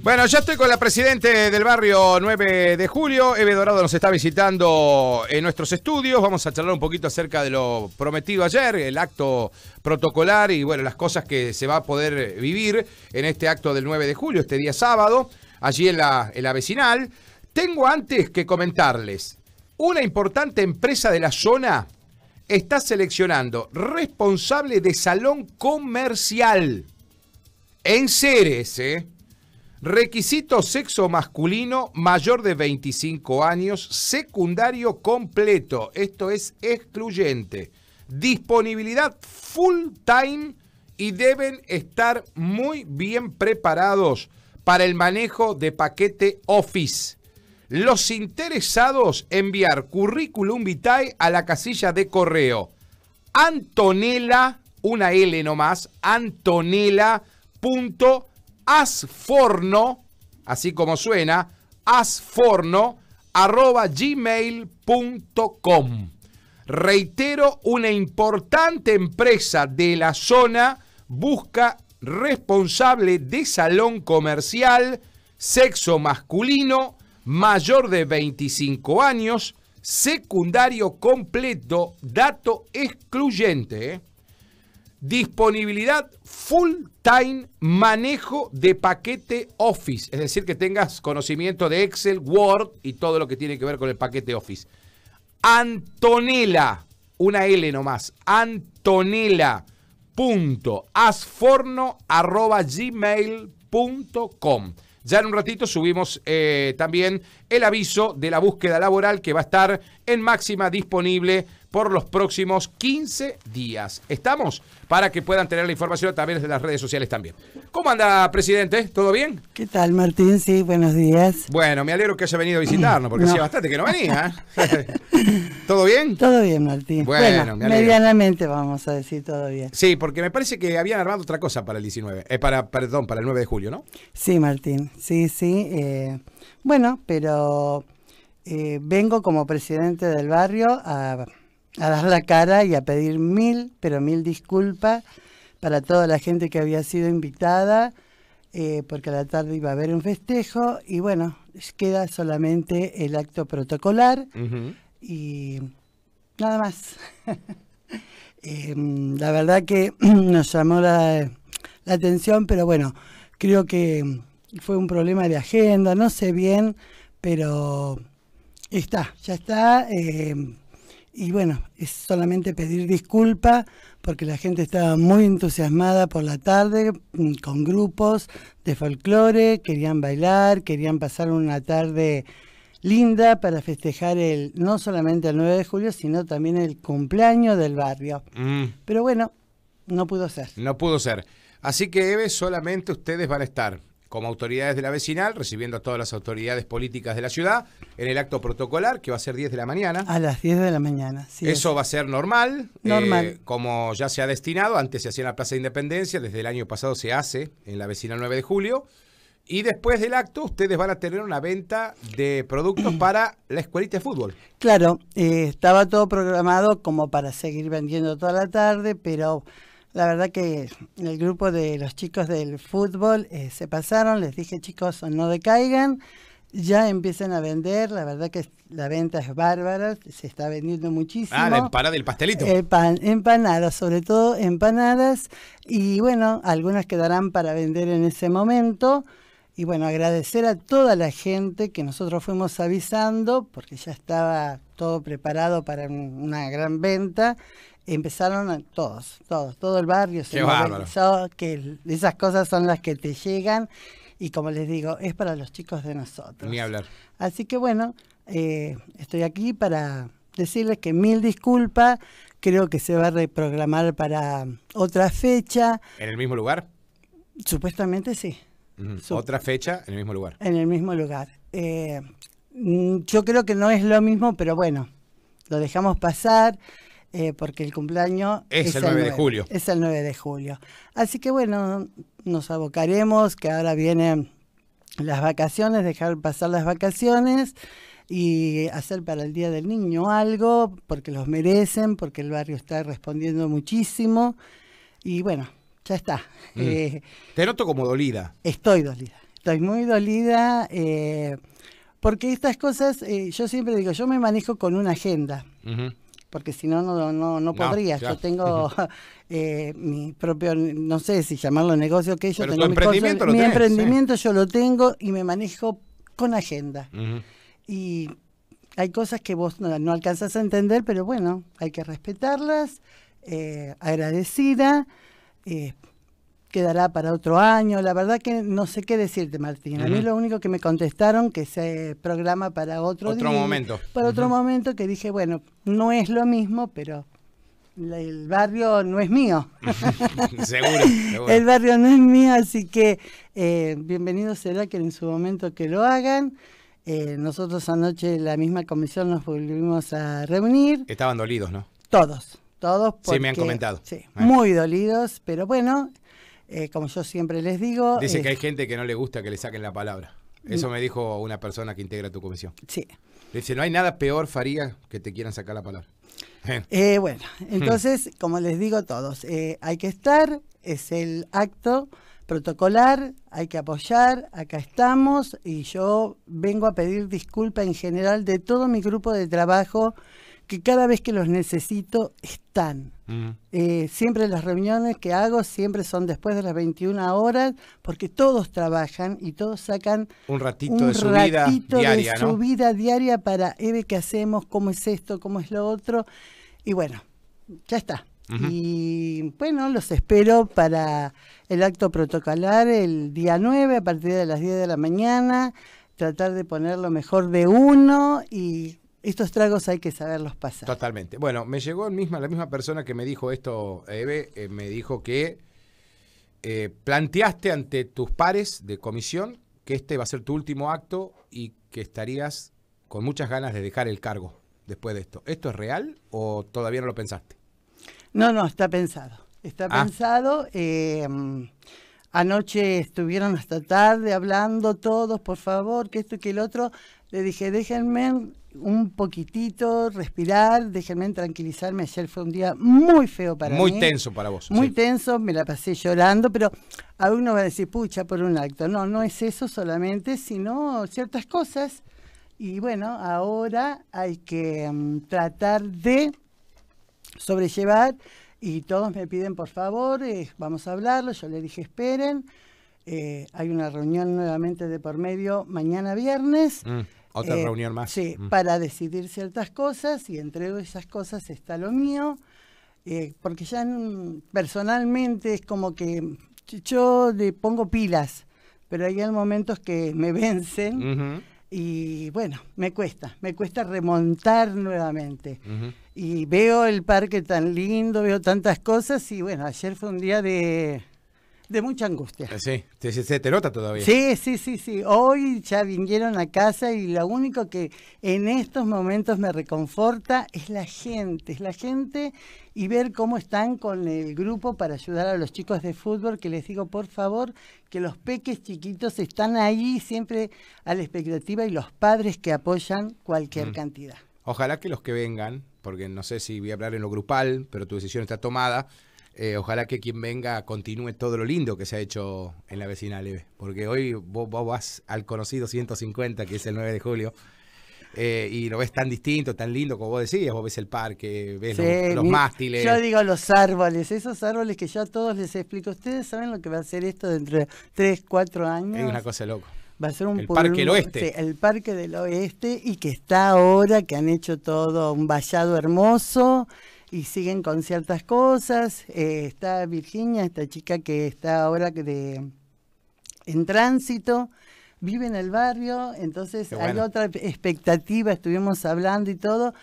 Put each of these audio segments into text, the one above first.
Bueno, ya estoy con la presidente del barrio 9 de julio. Eve Dorado nos está visitando en nuestros estudios. Vamos a charlar un poquito acerca de lo prometido ayer, el acto protocolar y bueno, las cosas que se va a poder vivir en este acto del 9 de julio, este día sábado, allí en la, la vecinal. Tengo antes que comentarles, una importante empresa de la zona está seleccionando responsable de salón comercial en Ceres, ¿eh? Requisito sexo masculino mayor de 25 años, secundario completo, esto es excluyente. Disponibilidad full time y deben estar muy bien preparados para el manejo de paquete Office. Los interesados enviar currículum vitae a la casilla de correo antonella, una L nomás, antonella.com asforno, así como suena, asforno@gmail.com Reitero, una importante empresa de la zona busca responsable de salón comercial, sexo masculino, mayor de 25 años, secundario completo, dato excluyente. ¿eh? Disponibilidad full time, manejo de paquete Office. Es decir, que tengas conocimiento de Excel, Word y todo lo que tiene que ver con el paquete Office. Antonella, una L nomás, antonella.asforno.gmail.com. Ya en un ratito subimos eh, también el aviso de la búsqueda laboral que va a estar en máxima disponible por los próximos 15 días. Estamos para que puedan tener la información a través de las redes sociales también. ¿Cómo anda, presidente? ¿Todo bien? ¿Qué tal, Martín? Sí, buenos días. Bueno, me alegro que haya venido a visitarnos, porque hacía bastante que no venía. ¿eh? ¿Todo bien? Todo bien, Martín. Bueno, medianamente vamos a decir todo bien. Sí, porque me parece que habían armado otra cosa para el 19, eh, para, perdón, para el 9 de julio, ¿no? Sí, Martín. Sí, sí. Eh, bueno, pero eh, vengo como presidente del barrio a, dar la cara y a pedir mil, pero mil disculpas para toda la gente que había sido invitada, eh, porque a la tarde iba a haber un festejo y bueno, queda solamente el acto protocolar y nada más. Em, la verdad que nos llamó la, atención, pero bueno, creo que fue un problema de agenda, no sé bien, pero Está, ya está. Em, y bueno, es solamente pedir disculpa porque la gente estaba muy entusiasmada por la tarde mm, con grupos de folclore, querían bailar, querían pasar una tarde linda para festejar el no solamente el 9 de julio, sino también el cumpleaños del barrio. Mm. Pero bueno, no pudo ser. No pudo ser. Así que Eve, solamente ustedes van a estar como autoridades de la vecinal, recibiendo a todas las autoridades políticas de la ciudad, en el acto protocolar, que va a ser 10 de la mañana. A las 10 de la mañana, sí. Eso va a ser normal, normal. Eh, como ya se ha destinado, antes se hacía en la Plaza de Independencia, desde el año pasado se hace en la vecinal 9 de julio. Y después del acto, ustedes van a tener una venta de productos para la escuelita de fútbol. Claro, eh, estaba todo programado como para seguir vendiendo toda la tarde, pero la verdad que el grupo de los chicos del fútbol eh, se pasaron, les dije chicos, no decaigan, ya empiecen a vender, la verdad que la venta es bárbara, se está vendiendo muchísimo. Ah, la empanada del pastelito. Eh, empanadas, sobre todo empanadas, y bueno, algunas quedarán para vender en ese momento. Y bueno, agradecer a toda la gente que nosotros fuimos avisando, porque ya estaba todo preparado para una gran venta empezaron todos, todos, todo el barrio se movilizó, que esas cosas son las que te llegan y como les digo, es para los chicos de nosotros. Ni hablar. Así que bueno, eh, estoy aquí para decirles que mil disculpas, creo que se va a reprogramar para otra fecha. ¿En el mismo lugar? Supuestamente sí. otra fecha en el mismo lugar. En el mismo lugar. Eh, mm, yo creo que no es lo mismo, pero bueno, lo dejamos pasar. Eh, porque el cumpleaños es, el 9, de julio. Es el 9 de julio. Así que bueno, nos abocaremos, que ahora vienen las vacaciones, dejar pasar las vacaciones y hacer para el Día del Niño algo, porque los merecen, porque el barrio está respondiendo muchísimo. Y bueno, ya está. Mm. Eh, Te noto como dolida. Estoy dolida, estoy muy dolida, eh, porque estas cosas, yo siempre digo, yo me manejo con una agenda porque si no, no, no, no podrías. Yo tengo eh, mi propio, no sé si llamarlo negocio que yo Pero tengo. Mi, emprendimiento, mi emprendimiento yo lo tengo y me manejo con agenda. Y hay cosas que vos no, no, alcanzas a entender, pero bueno, hay que respetarlas, eh, agradecida, eh, quedará para otro año. La verdad que no sé qué decirte, Martín. A mí lo único que me contestaron que se programa para otro, otro momento. Para otro momento que dije, bueno, no es lo mismo, pero el barrio no es mío. seguro, El barrio no es mío, así que eh, bienvenido será que en su momento que lo hagan. Eh, nosotros anoche la misma comisión nos volvimos a reunir. Estaban dolidos, ¿no? Todos, todos. Porque, sí, me han comentado. Sí, ah. muy dolidos, pero bueno, eh, como yo siempre les digo. Dice que hay eh, gente que no le gusta que le saquen la palabra. Eso mm. me dijo una persona que integra tu comisión. Sí. dice, no hay nada peor, Faría, que te quieran sacar la palabra. Eh, bueno, entonces, hmm. como les digo a todos, hay que estar, es el acto protocolar, hay que apoyar, acá estamos y yo vengo a pedir disculpa en general de todo mi grupo de trabajo que cada vez que los necesito están. Mm. Eh, siempre las reuniones que hago siempre son después de las 21 horas, porque todos trabajan y todos sacan un ratito de su, vida, diaria, para Eve, ¿qué hacemos? ¿Cómo es esto? ¿Cómo es lo otro? Y bueno, ya está. Y bueno, los espero para el acto protocolar el día 9 a partir de las 10 de la mañana, tratar de poner lo mejor de uno y estos tragos hay que saberlos pasar. Totalmente. Bueno, me llegó misma, la misma persona que me dijo esto, Eve, eh, me dijo que eh, planteaste ante tus pares de comisión que este va a ser tu último acto y que estarías con muchas ganas de dejar el cargo después de esto. ¿Esto es real o todavía no lo pensaste? No, no, está pensado. Está ah. pensado. Em, anoche estuvieron hasta tarde hablando todos, por favor, que esto y que el otro le dije, déjenme un poquitito, respirar, déjenme tranquilizarme. Ayer fue un día muy feo para mí. Muy tenso para vos. Muy tenso, me la pasé llorando, pero a uno va a decir, pucha, por un acto. No, no es eso solamente, sino ciertas cosas. Y bueno, ahora hay que mm, tratar de sobrellevar. Y todos me piden, por favor, eh, vamos a hablarlo. Yo le dije, esperen. Eh, hay una reunión nuevamente de por medio mañana viernes. Mm. Otra eh, reunión más. Sí, mm. para decidir ciertas cosas y entre esas cosas está lo mío, eh, porque ya personalmente es como que yo le pongo pilas, pero hay momentos que me vencen y bueno, me cuesta, me cuesta remontar nuevamente. Y veo el parque tan lindo, veo tantas cosas y bueno, ayer fue un día de de mucha angustia. Eh, sí, se, te nota todavía. Sí, sí, sí, sí. Hoy ya vinieron a casa y lo único que en estos momentos me reconforta es la gente, es la gente y ver cómo están con el grupo para ayudar a los chicos de fútbol, que les digo, por favor, que los peques chiquitos están ahí siempre a la expectativa y los padres que apoyan cualquier mm. cantidad. Ojalá que los que vengan, porque no sé si voy a hablar en lo grupal, pero tu decisión está tomada, eh, ojalá que quien venga continúe todo lo lindo que se ha hecho en la vecina Leve. Porque hoy vos, vas al conocido 150, que es el 9 de julio, eh, y lo ves tan distinto, tan lindo como vos decías, vos ves el parque, ves los, mástiles. Yo digo los árboles, esos árboles que ya todos les explico, ustedes saben lo que va a ser esto dentro de 3, 4 años. Es una cosa loca. Va a ser un Parque del Oeste. el Parque del Oeste y que está ahora, que han hecho todo un vallado hermoso y siguen con ciertas cosas. Eh, está Virginia, esta chica que está ahora de, en tránsito, vive en el barrio, entonces hay otra expectativa, estuvimos hablando y todo.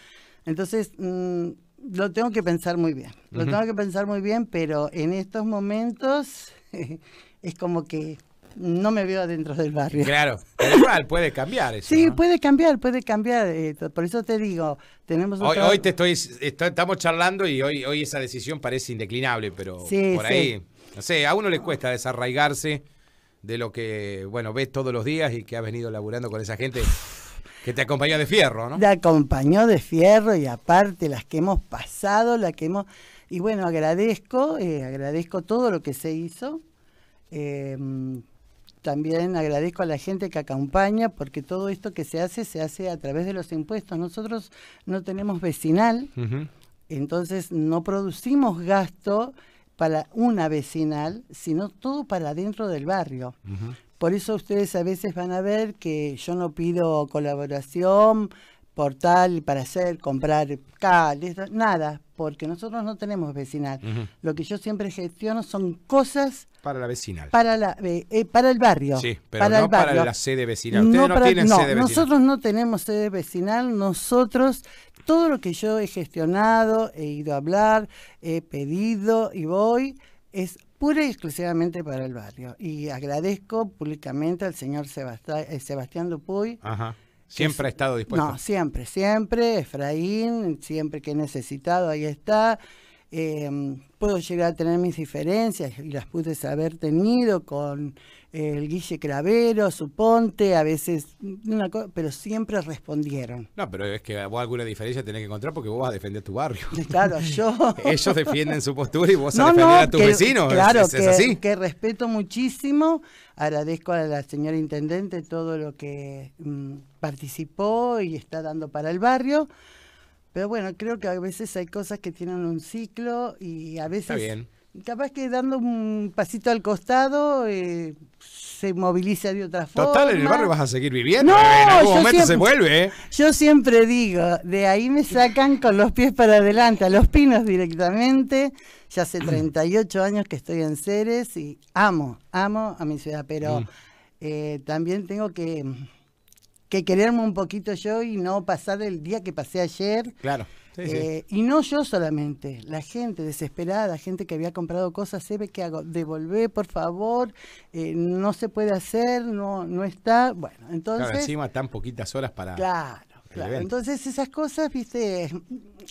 Entonces, mm, lo tengo que pensar muy bien, lo tengo que pensar muy bien, pero en estos momentos es como que no me veo adentro del barrio. Claro, pero igual puede cambiar eso. Sí, puede cambiar, puede cambiar. Eh, por eso te digo, tenemos hoy, hoy te estoy, estamos charlando y hoy, hoy esa decisión parece indeclinable, pero por ahí, no sé, a uno le cuesta desarraigarse de lo que, bueno, ves todos los días y que ha venido laburando con esa gente. Que te acompañó de fierro, ¿no? Te acompañó de fierro y aparte las que hemos pasado, las que hemos... Y bueno, agradezco, eh, agradezco todo lo que se hizo. Eh, también agradezco a la gente que acompaña, porque todo esto que se hace se hace a través de los impuestos. Nosotros no tenemos vecinal, entonces no producimos gasto para una vecinal, sino todo para dentro del barrio. Por eso ustedes a veces van a ver que yo no pido colaboración, portal para hacer, comprar cal, nada, porque nosotros no tenemos vecinal. Lo que yo siempre gestiono son cosas para la vecinal. Para la eh, eh, para el barrio. Sí, pero para la sede vecinal. no, Nosotros no tenemos sede vecinal, nosotros todo lo que yo he gestionado, he ido a hablar, he pedido y voy es pura y exclusivamente para el barrio. Y agradezco públicamente al señor eh, Sebastián Dupuy. Ajá Siempre ha estado dispuesto. No, siempre, siempre. Efraín, siempre que he necesitado, ahí está. Eh, puedo llegar a tener mis diferencias y las pude haber tenido con eh, el Guille Cravero, su ponte, a veces, pero siempre respondieron. No, pero es que vos alguna diferencia tenés que encontrar porque vos vas a defender tu barrio. Claro, yo. Ellos defienden su postura y vos no, a defender a tus vecinos. Claro, que, que respeto muchísimo. Agradezco a la señora intendente todo lo que mm, participó y está dando para el barrio. Pero bueno, creo que a veces hay cosas que tienen un ciclo y a veces... Capaz que dando un pasito al costado eh, se moviliza de otra forma. Total, en el barrio vas a seguir viviendo. No, en algún momento se vuelve. ¿eh? Yo siempre digo, de ahí me sacan con los pies para adelante, a los pinos directamente. Ya hace 38 mm. años que estoy en Ceres y amo, amo a mi ciudad, pero mm. eh, también tengo que que quererme un poquito yo y no pasar el día que pasé ayer. Claro. Eh, y no yo solamente, la gente desesperada, gente que había comprado cosas, se ve que hago, devolvé, por favor, eh, no se puede hacer, no, no está. Bueno, entonces. encima tan poquitas horas para. Claro. Claro, entonces esas cosas, viste,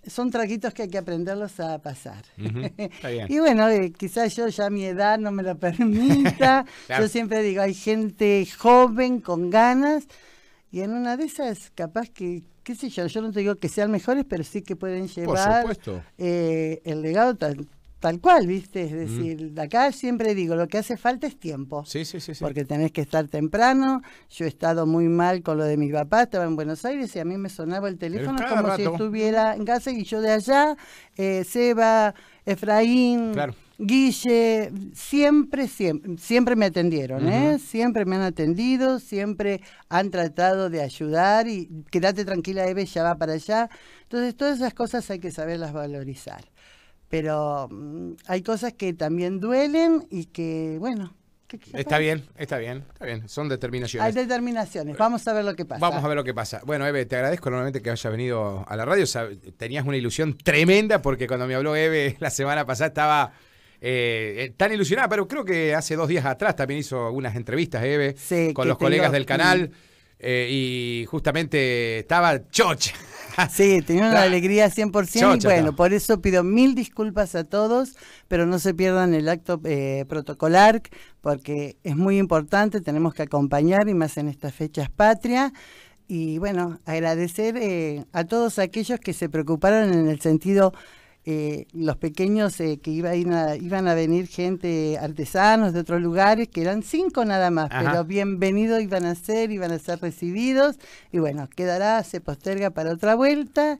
son traquitos que hay que aprenderlos a pasar. y bueno, eh, quizás yo ya mi edad no me lo permita. Yo siempre digo, hay gente joven con ganas, y en una de esas, capaz que, qué sé yo, yo no te digo que sean mejores, pero sí que pueden llevar eh, el legado tal, tal cual, ¿viste? Es decir, de acá siempre digo, lo que hace falta es tiempo. Sí, sí, sí, Porque tenés que estar temprano. Yo he estado muy mal con lo de mi papá, estaba en Buenos Aires y a mí me sonaba el teléfono como si estuviera en casa y yo de allá, eh, Seba, Efraín, claro. Guille, siempre, siempre, me atendieron, ¿eh? Siempre me han atendido, siempre han tratado de ayudar y quédate tranquila, Eve, ya va para allá. Entonces, todas esas cosas hay que saberlas valorizar. Pero mm, hay cosas que también duelen y que, bueno, Está bien, está bien, está bien. Son determinaciones. Hay determinaciones. Vamos a ver lo que pasa. Vamos a ver lo que pasa. Bueno, Eve, te agradezco enormemente que hayas venido a la radio. tenías una ilusión tremenda porque cuando me habló Eve la semana pasada estaba eh, eh, tan ilusionada, pero creo que hace dos días atrás también hizo algunas entrevistas, Eve, con los colegas del canal. Mm. Eh, y justamente estaba chocha. Sí, tenía una alegría 100% y bueno, por eso pido mil disculpas a todos, pero no se pierdan el acto protocolar porque es muy importante, tenemos que acompañar y más en estas fechas patria. Y bueno, agradecer a todos aquellos que se preocuparon en el sentido eh, los pequeños eh, que iba iban a venir gente, artesanos de otros lugares, que eran cinco nada más, pero bienvenidos iban a ser, iban a ser recibidos. Y bueno, quedará, se posterga para otra vuelta.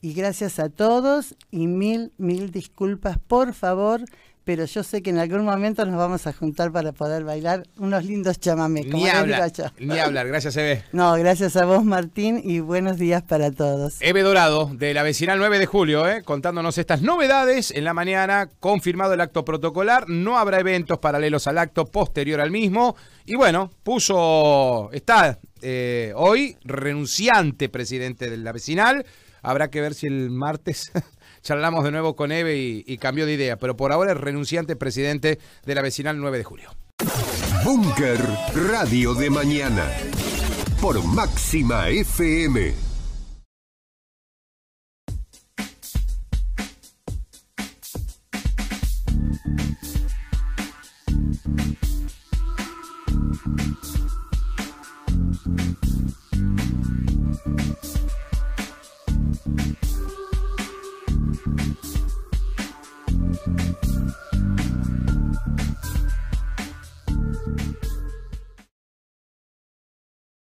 Y gracias a todos y mil, mil disculpas, por favor pero yo sé que en algún momento nos vamos a juntar para poder bailar unos lindos chamamés. ni, hablar, ni hablar, gracias Eve. No, gracias a vos Martín y buenos días para todos. Eve Dorado, de la vecinal 9 de julio, eh, contándonos estas novedades en la mañana, confirmado el acto protocolar, no habrá eventos paralelos al acto posterior al mismo y bueno, puso, está eh, hoy renunciante presidente de la vecinal, habrá que ver si el martes... charlamos de nuevo con Eve y, cambió de idea, pero por ahora es renunciante presidente de la vecinal 9 de julio. Búnker Radio de Mañana por Máxima FM